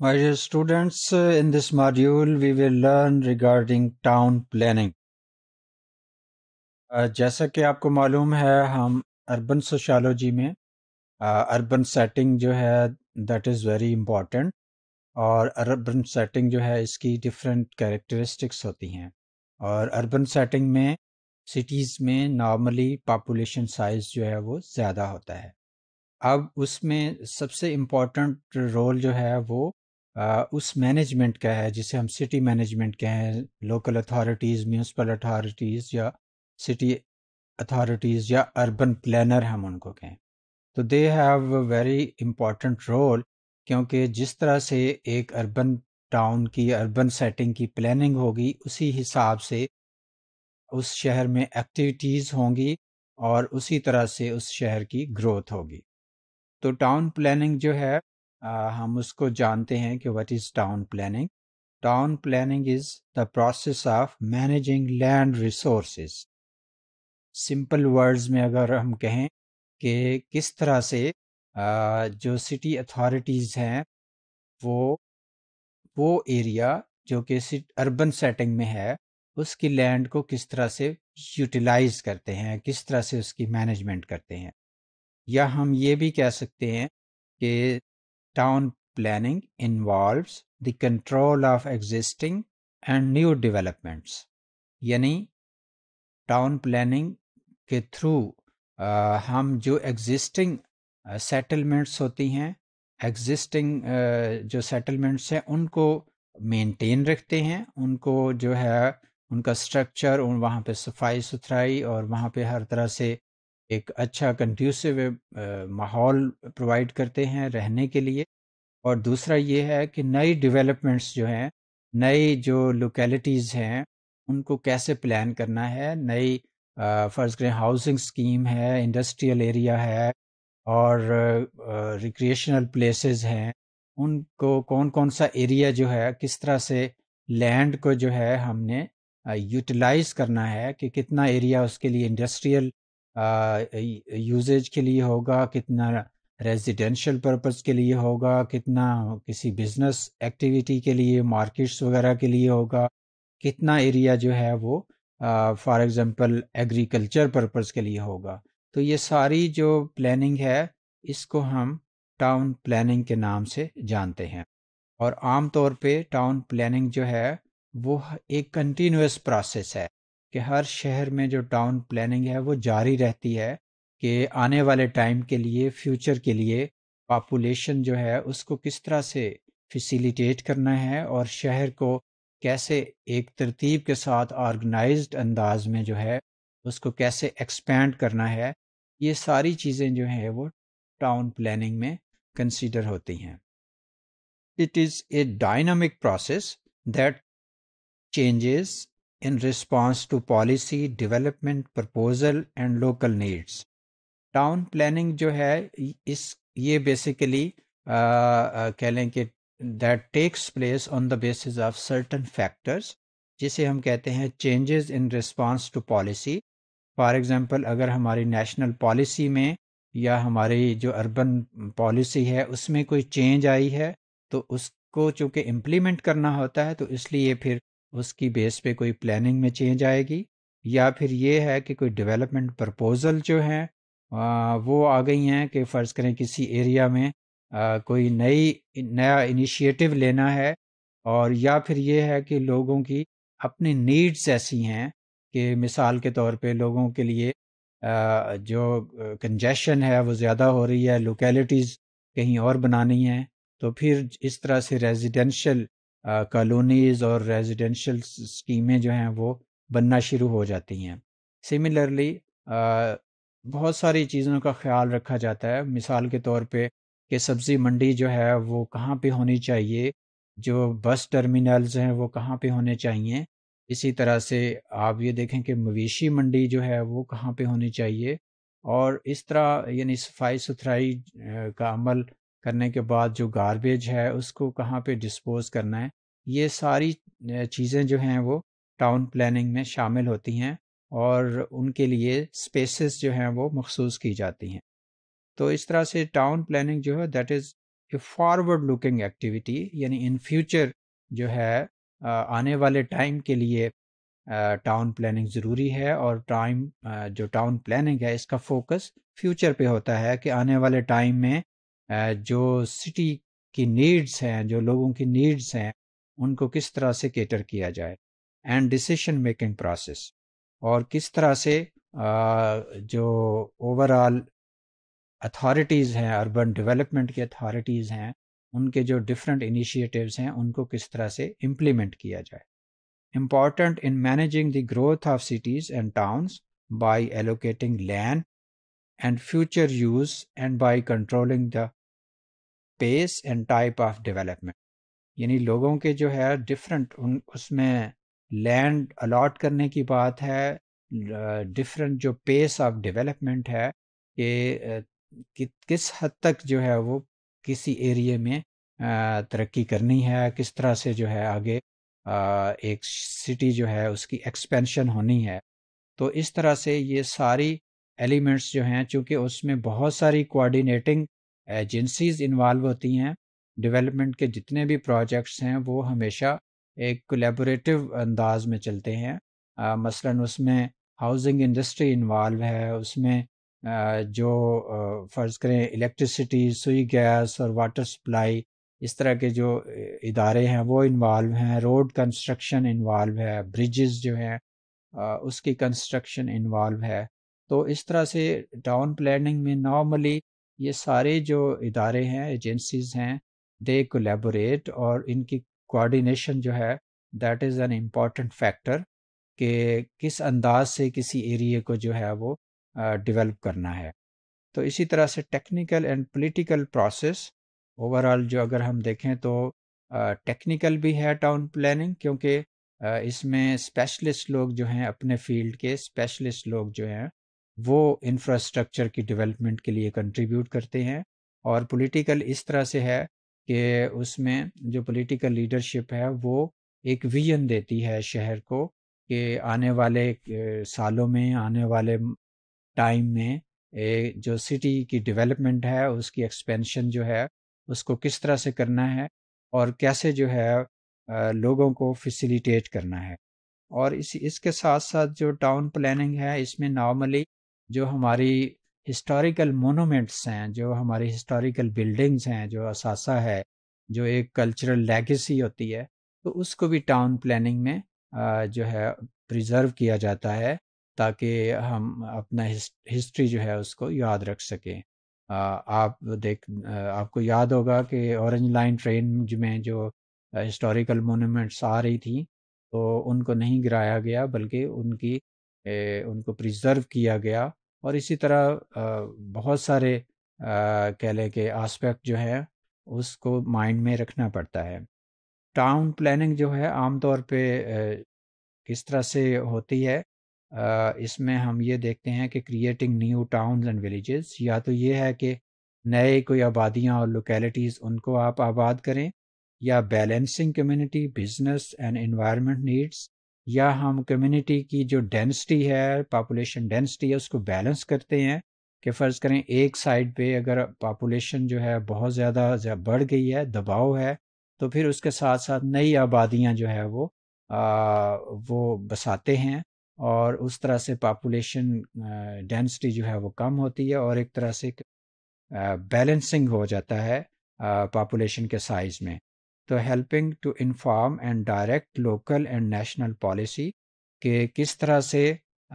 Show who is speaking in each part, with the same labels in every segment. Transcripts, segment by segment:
Speaker 1: My dear students, uh, in this module we will learn regarding town planning. Uh, जैसा कि आपको मालूम है हम अर्बन सोशालोजी में अर्बन uh, सेटिंग जो है दैट इज़ वेरी इम्पॉर्टेंट और अर्बन सेटिंग जो है इसकी डिफरेंट कैरेक्टरिस्टिक्स होती हैं और अर्बन सेटिंग में सिटीज़ में नॉर्मली पापुलेशन साइज़ जो है वो ज़्यादा होता है अब उसमें सबसे इम्पॉर्टेंट रोल जो है वो उस मैनेजमेंट का है जिसे हम सिटी मैनेजमेंट कहें लोकल अथॉरिटीज़ म्यूनसिपल अथॉरिटीज़ या सिटी अथॉरिटीज़ या अर्बन प्लानर हम उनको कहें तो they have very important role क्योंकि जिस तरह से एक अर्बन टाउन की अर्बन सेटिंग की प्लानिंग होगी उसी हिसाब से उस शहर में एक्टिविटीज़ होंगी और उसी तरह से उस शहर की ग्रोथ होगी तो टाउन प्लानिंग जो है हम उसको जानते हैं कि what is town planning town planning is the process of managing land resources simple words में अगर हम कहें कि किस तरह से जो सिटी अथॉरिटीज़ हैं वो वो एरिया जो कि अर्बन सेटिंग में है उसकी लैंड को किस तरह से यूटिलाइज करते हैं किस तरह से उसकी मैनेजमेंट करते हैं या हम ये भी कह सकते हैं कि town planning involves the control of existing and new developments यानी टाउन प्लानिंग के थ्रू हम जो एग्जिस्टिंग सेटलमेंट्स होती हैं एग्जिस्टिंग जो सेटलमेंट्स हैं उनको मेंटेन रखते हैं उनको जो है उनका स्ट्रक्चर वहाँ पे सफाई सुथराई और वहाँ पे हर तरह से एक अच्छा कंड्यूसिव माहौल प्रोवाइड करते हैं रहने के लिए और दूसरा ये है कि नई डेवलपमेंट्स जो हैं नई जो लोकेलिटीज़ हैं उनको कैसे प्लान करना है नई फ़र्ज़ करें हाउसिंग स्कीम है इंडस्ट्रियल एरिया है और रिक्रिएशनल प्लेसेस हैं उनको कौन कौन सा एरिया जो है किस तरह से लैंड को जो है हमने यूटिलाइज करना है कि कितना एरिया उसके लिए इंडस्ट्रियल यूजेज के लिए होगा कितना रेजिडेंशियल पर्पस के लिए होगा कितना किसी बिजनेस एक्टिविटी के लिए मार्केट्स वगैरह के लिए होगा कितना एरिया जो है वो फॉर एग्ज़ाम्पल एग्रीकल्चर पर्पस के लिए होगा तो ये सारी जो प्लानिंग है इसको हम टाउन प्लानिंग के नाम से जानते हैं और आम तौर पे टाउन प्लानिंग जो है वो एक कंटिन्यूस प्रोसेस है कि हर शहर में जो टाउन प्लानिंग है वो जारी रहती है कि आने वाले टाइम के लिए फ्यूचर के लिए पापुलेशन जो है उसको किस तरह से फैसिलिटेट करना है और शहर को कैसे एक तरतीब के साथ ऑर्गेनाइज्ड अंदाज में जो है उसको कैसे एक्सपेंड करना है ये सारी चीज़ें जो हैं वो टाउन प्लानिंग में कंसीडर होती हैं it is a dynamic process that changes in response to policy development proposal and local needs town planning जो है इस ये बेसिकली uh, uh, कह लें कि that takes place on the basis of certain factors जिसे हम कहते हैं changes in response to policy for example अगर हमारी नेशनल पॉलिसी में या हमारी जो अर्बन पॉलिसी है उसमें कोई चेंज आई है तो उसको चूँकि इम्प्लीमेंट करना होता है तो इसलिए फिर उसकी बेस पे कोई प्लानिंग में चेंज आएगी या फिर ये है कि कोई डेवलपमेंट प्रपोज़ल जो हैं वो आ गई हैं कि फ़र्ज़ करें किसी एरिया में आ, कोई नई नया इनिशिएटिव लेना है और या फिर ये है कि लोगों की अपनी नीड्स ऐसी हैं कि मिसाल के तौर पे लोगों के लिए आ, जो कंजेशन है वो ज़्यादा हो रही है लोकेलिटीज़ कहीं और बनानी हैं तो फिर इस तरह से रेजिडेंशल कॉलोनीज और रेजिडेंशियल स्कीमें जो हैं वो बनना शुरू हो जाती हैं सिमिलरली बहुत सारी चीज़ों का ख्याल रखा जाता है मिसाल के तौर पे कि सब्ज़ी मंडी जो है वो कहाँ पे होनी चाहिए जो बस टर्मिनल्स हैं वो कहाँ पे होने चाहिए इसी तरह से आप ये देखें कि मवेशी मंडी जो है वो कहाँ पे होनी चाहिए और इस तरह यानी सफाई सुथराई का अमल करने के बाद जो गारबेज है उसको कहाँ पे डिस्पोज करना है ये सारी चीज़ें जो हैं वो टाउन प्लानिंग में शामिल होती हैं और उनके लिए स्पेसेस जो हैं वो मखसूस की जाती हैं तो इस तरह से टाउन प्लानिंग जो है that is a forward looking activity यानी इन फ्यूचर जो है आने वाले टाइम के लिए टाउन प्लानिंग ज़रूरी है और टाइम जो टाउन प्लानिंग है इसका फोकस फ्यूचर पे होता है कि आने वाले टाइम में जो सिटी की नीड्स हैं जो लोगों की नीड्स हैं उनको किस तरह से केटर किया जाए एंड डिसीशन मेकिंग प्रोसेस और किस तरह से जो ओवरऑल अथॉरिटीज़ हैं अर्बन डेवलपमेंट की अथॉरिटीज़ हैं उनके जो डिफरेंट इनिशिएटिव्स हैं उनको किस तरह से इम्प्लीमेंट किया जाए important in managing the growth of cities and towns by allocating land and future use and by controlling the pace and type of development यानी लोगों के जो है डिफरेंट उन उसमें लैंड अलॉट करने की बात है डिफरेंट जो पेस ऑफ डेवलपमेंट है ये कि, किस हद तक जो है वो किसी एरिए में तरक्की करनी है किस तरह से जो है आगे एक सिटी जो है उसकी एक्सपेंशन होनी है तो इस तरह से ये सारी एलिमेंट्स जो हैं चूँकि उसमें बहुत सारी कोऑर्डिनेटिंग एजेंसीज इन्वॉल्व होती हैं डेवलपमेंट के जितने भी प्रोजेक्ट्स हैं वो हमेशा एक कोलेबोरेटिव अंदाज में चलते हैं आ, मसलन उसमें हाउसिंग इंडस्ट्री इन्वॉल्व है उसमें आ, जो फ़र्ज़ करें इलेक्ट्रिसिटी सुई गैस और वाटर सप्लाई इस तरह के जो इदारे हैं वो इन्वॉल्व हैं रोड कंस्ट्रक्शन इन्वॉल्व है ब्रिजेस जो हैं उसकी कंस्ट्रक्शन इन्वॉल्व है तो इस तरह से टाउन प्लानिंग में नॉर्मली ये सारे जो इदारे हैं एजेंसीज हैं दे कोलेबोरेट और इनकी कोऑर्डिनेशन जो है that is an important factor कि किस अंदाज से किसी एरिए को जो है वो डेवलप करना है तो इसी तरह से technical and political process overall जो अगर हम देखें तो टेक्निकल भी है टाउन प्लानिंग क्योंकि इसमें स्पेशलिस्ट लोग जो हैं अपने फील्ड के स्पेशलिस्ट लोग जो हैं वो इंफ्रास्ट्रक्चर की डेवलपमेंट के लिए कंट्रीब्यूट करते हैं और पॉलिटिकल इस तरह से है कि उसमें जो पॉलिटिकल लीडरशिप है वो एक विजन देती है शहर को कि आने वाले सालों में आने वाले टाइम में जो सिटी की डेवलपमेंट है उसकी एक्सपेंशन जो है उसको किस तरह से करना है और कैसे जो है लोगों को फैसिलिटेट करना है और इस इसके साथ साथ जो टाउन प्लानिंग है इसमें नॉर्मली जो हमारी हिस्टोरिकल मोनूमेंट्स हैं जो हमारी हिस्टोरिकल बिल्डिंग्स हैं जो असासा है जो एक कल्चरल लेगेसी होती है तो उसको भी टाउन प्लानिंग में जो है प्रिजर्व किया जाता है ताकि हम अपना हिस्ट्री जो है उसको याद रख सकें आप देख आपको याद होगा कि ऑरेंज लाइन ट्रेन में जो हिस्टोरिकल मोनूमेंट्स आ रही थी तो उनको नहीं गिराया गया बल्कि उनकी उनको प्रिजर्व किया गया और इसी तरह बहुत सारे कह लें कि आस्पेक्ट जो है उसको माइंड में रखना पड़ता है टाउन प्लानिंग जो है आमतौर पे किस तरह से होती है इसमें हम ये देखते हैं कि creating new town and villages या तो ये है कि नए कोई आबादियाँ और लोकेलिटीज़ उनको आप आबाद करें या balancing community business and environment needs या हम कम्युनिटी की जो डेंसिटी है पॉपुलेशन डेंसिटी है उसको बैलेंस करते हैं कि फ़र्ज़ करें एक साइड पे अगर पॉपुलेशन जो है बहुत ज़्यादा बढ़ गई है दबाव है तो फिर उसके साथ साथ नई आबादियां जो है वो आ, वो बसाते हैं और उस तरह से पॉपुलेशन डेंसिटी जो है वो कम होती है और एक तरह से बैलेंसिंग हो जाता है पॉपुलेशन के साइज़ में तो helping to inform and direct local and national policy के किस तरह से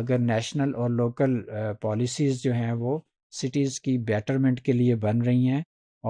Speaker 1: अगर नेशनल और लोकल पॉलिसीज़ जो हैं वो सिटीज़ की बेटरमेंट के लिए बन रही हैं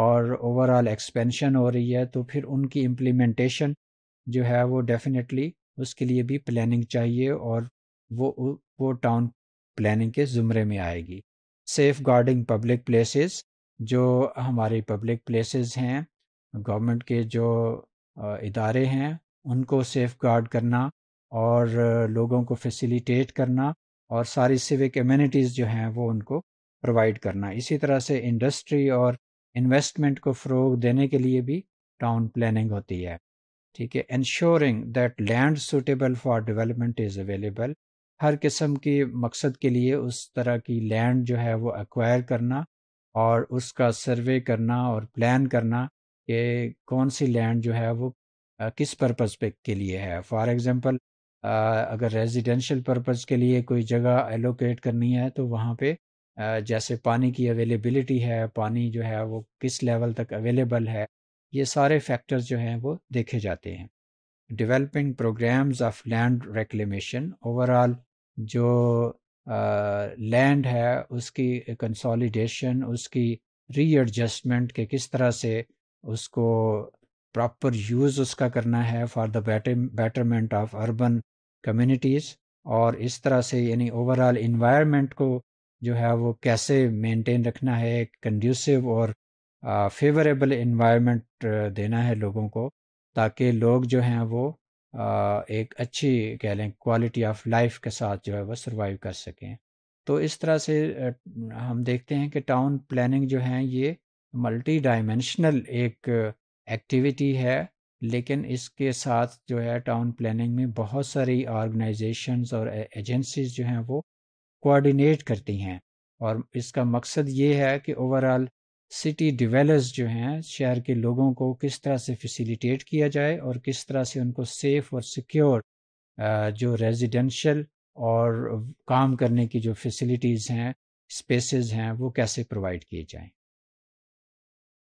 Speaker 1: और ओवरऑल एक्सपेंशन हो रही है तो फिर उनकी इम्प्लीमेंटेशन जो है वो डेफिनेटली उसके लिए भी प्लानिंग चाहिए और वो वो टाउन प्लानिंग के ज़ुमरे में आएगी सेफ़ गार्डिंग पब्लिक प्लेसेस जो हमारी पब्लिक प्लेसेस हैं गवर्नमेंट के जो इदारे हैं उनको सेफ गार्ड करना और लोगों को फैसिलिटेट करना और सारी सिविक एम्यूनिटीज़ जो हैं वो उनको प्रोवाइड करना इसी तरह से इंडस्ट्री और इन्वेस्टमेंट को फ़रोग देने के लिए भी टाउन प्लानिंग होती है ठीक है ensuring that land suitable for development is available हर किस्म के मकसद के लिए उस तरह की लैंड जो है वो एक्वायर करना और उसका सर्वे करना और प्लान करना कि कौन सी लैंड जो है वो किस पर्पस पे के लिए है। फॉर एग्ज़ाम्पल अगर रेज़िडेंशियल पर्पस के लिए कोई जगह एलोकेट करनी है तो वहाँ पे जैसे पानी की अवेलेबिलिटी है, पानी जो है वो किस लेवल तक अवेलेबल है, ये सारे फैक्टर्स जो हैं वो देखे जाते हैं। Developing programs of land reclamation overall जो लैंड है उसकी कंसोलिडेशन, उसकी रीएडजस्टमेंट के किस तरह से उसको प्रॉपर यूज़ उसका करना है for the better betterment of urban communities और इस तरह से यानी ओवरऑल इन्वायरमेंट को जो है वो कैसे मेंटेन रखना है कंड्यूसिव और फेवरेबल इन्वायरमेंट देना है लोगों को ताकि लोग जो हैं वो uh, एक अच्छी कह लें क्वालिटी ऑफ लाइफ के साथ जो है वो सर्वाइव कर सकें तो इस तरह से हम देखते हैं कि टाउन प्लानिंग जो है ये मल्टी डायमेंशनल एक एक्टिविटी है लेकिन इसके साथ जो है टाउन प्लानिंग में बहुत सारी ऑर्गेनाइजेशंस और एजेंसीज जो हैं वो कोऑर्डिनेट करती हैं और इसका मकसद ये है कि ओवरऑल सिटी डिवेलर्स जो हैं शहर के लोगों को किस तरह से फैसिलिटेट किया जाए और किस तरह से उनको सेफ और सिक्योर जो रेजिडेंशल और काम करने की जो फैसिलिटीज़ हैं स्पेसेस हैं वो कैसे प्रोवाइड किए जाएं